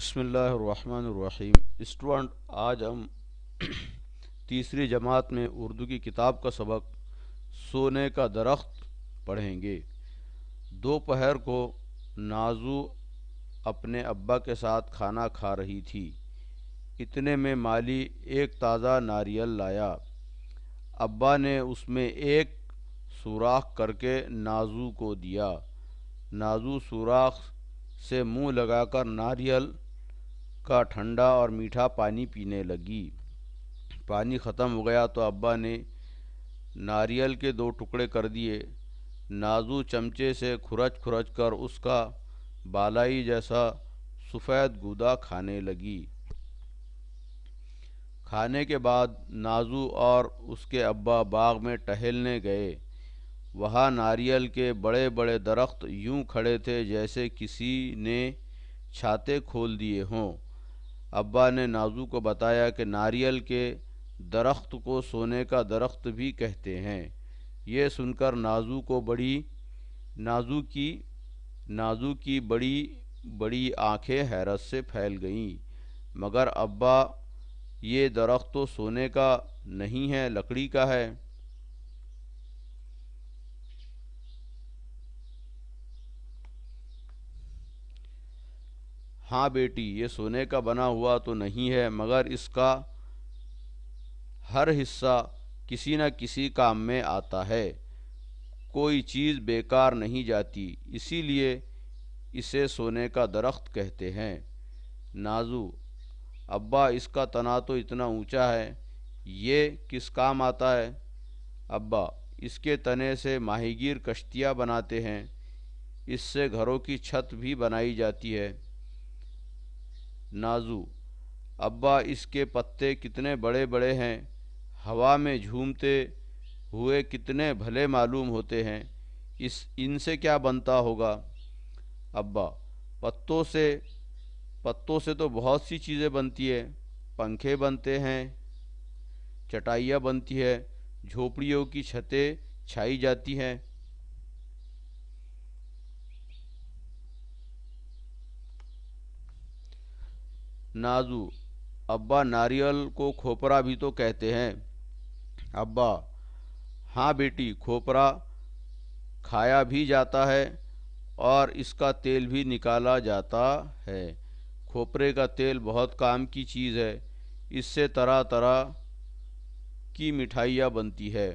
बसमीम स्टूडेंट आज हम तीसरी जमात में उर्दू की किताब का सबक सोने का दरख्त पढ़ेंगे दोपहर को नाजू अपने अब्बा के साथ खाना खा रही थी इतने में माली एक ताज़ा नारियल लाया अब्बा ने उसमें एक सुराख करके नाजू को दिया नाजू सुराख से मुंह लगाकर नारियल का ठंडा और मीठा पानी पीने लगी पानी ख़त्म हो गया तो अब्बा ने नारियल के दो टुकड़े कर दिए नाजू चमचे से खुरच खुरच कर उसका बालाई जैसा सफ़ेद गुदा खाने लगी खाने के बाद नाजू और उसके अब्बा बाग में टहलने गए वहाँ नारियल के बड़े बड़े दरख्त यूं खड़े थे जैसे किसी ने छाते खोल दिए हों अब्बा ने नाजू को बताया कि नारियल के दरख्त को सोने का दरख्त भी कहते हैं ये सुनकर नाजू को बड़ी नाजू की नाजू की बड़ी बड़ी आंखें हैरत से फैल गईं मगर अब्बा ये दरख्त तो सोने का नहीं है लकड़ी का है हाँ बेटी ये सोने का बना हुआ तो नहीं है मगर इसका हर हिस्सा किसी न किसी काम में आता है कोई चीज़ बेकार नहीं जाती इसीलिए इसे सोने का दरख्त कहते हैं नाजू अब्बा इसका तना तो इतना ऊंचा है ये किस काम आता है अब्बा इसके तने से माहिगीर कश्तियाँ बनाते हैं इससे घरों की छत भी बनाई जाती है नाजू अब्बा इसके पत्ते कितने बड़े बड़े हैं हवा में झूमते हुए कितने भले मालूम होते हैं इस इनसे क्या बनता होगा अब्बा पत्तों से पत्तों से तो बहुत सी चीज़ें बनती है पंखे बनते हैं चटाइयाँ बनती है झोपड़ियों की छतें छाई जाती हैं नाजू अब्बा नारियल को खोपरा भी तो कहते हैं अब्बा हाँ बेटी खोपरा खाया भी जाता है और इसका तेल भी निकाला जाता है खोपरे का तेल बहुत काम की चीज़ है इससे तरह तरह की मिठाइयाँ बनती है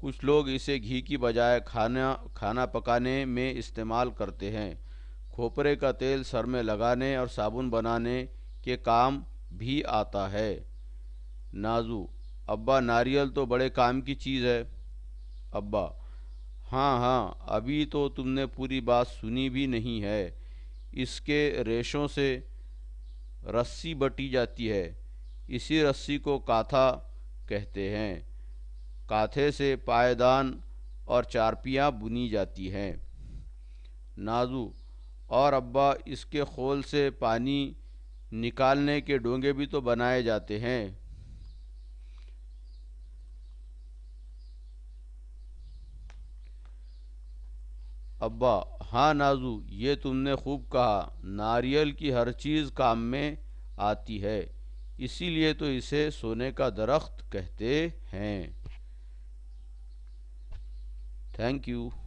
कुछ लोग इसे घी की बजाय खाना खाना पकाने में इस्तेमाल करते हैं खोपरे का तेल सर में लगाने और साबुन बनाने के काम भी आता है नाजू अब्बा नारियल तो बड़े काम की चीज़ है अब्बा हाँ हाँ अभी तो तुमने पूरी बात सुनी भी नहीं है इसके रेशों से रस्सी बटी जाती है इसी रस्सी को काथा कहते हैं काथे से पायदान और चारपियाँ बुनी जाती हैं नाजू और अब्बा इसके खोल से पानी निकालने के डोंगे भी तो बनाए जाते हैं अब्बा हाँ नाजू ये तुमने खूब कहा नारियल की हर चीज़ काम में आती है इसीलिए तो इसे सोने का दरख्त कहते हैं थैंक यू